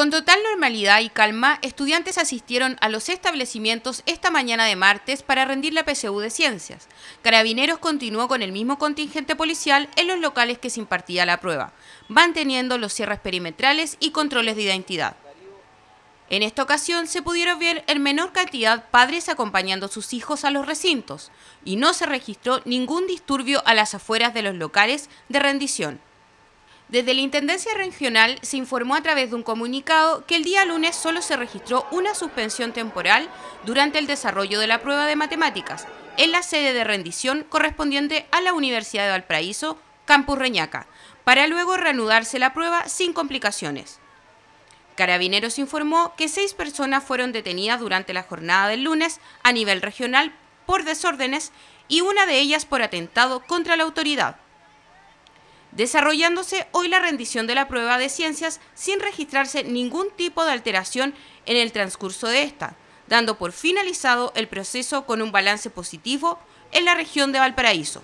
Con total normalidad y calma, estudiantes asistieron a los establecimientos esta mañana de martes para rendir la PSU de Ciencias. Carabineros continuó con el mismo contingente policial en los locales que se impartía la prueba, manteniendo los cierres perimetrales y controles de identidad. En esta ocasión se pudieron ver en menor cantidad padres acompañando a sus hijos a los recintos y no se registró ningún disturbio a las afueras de los locales de rendición. Desde la Intendencia Regional se informó a través de un comunicado que el día lunes solo se registró una suspensión temporal durante el desarrollo de la prueba de matemáticas en la sede de rendición correspondiente a la Universidad de Valparaíso, Campus Reñaca, para luego reanudarse la prueba sin complicaciones. Carabineros informó que seis personas fueron detenidas durante la jornada del lunes a nivel regional por desórdenes y una de ellas por atentado contra la autoridad desarrollándose hoy la rendición de la prueba de ciencias sin registrarse ningún tipo de alteración en el transcurso de esta, dando por finalizado el proceso con un balance positivo en la región de Valparaíso.